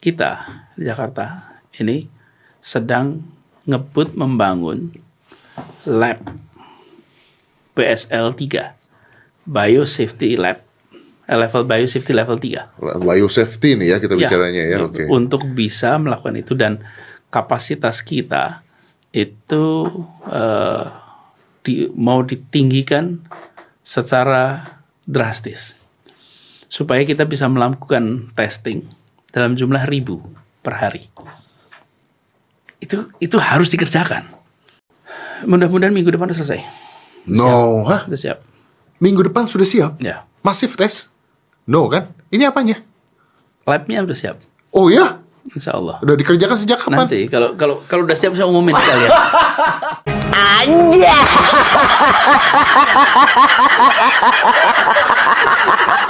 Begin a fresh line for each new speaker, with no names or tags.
kita di Jakarta ini sedang ngebut membangun lab psl 3 Biosafety Lab eh, level biosafety level 3.
Biosafety nih ya kita ya, bicaranya ya. Okay.
Untuk bisa melakukan itu dan kapasitas kita itu uh, di, mau ditinggikan secara drastis supaya kita bisa melakukan testing dalam jumlah ribu per hari. Itu itu harus dikerjakan. Mudah-mudahan minggu depan sudah selesai. No, siap. Hah? Sudah siap.
Minggu depan sudah siap? Ya. Masif tes? No kan? Ini apanya? Labnya sudah siap. Oh ya? Insya Allah. Udah dikerjakan sejak kapan? Nanti kalau kalau kalau udah siap saya umumin ya
Anjay.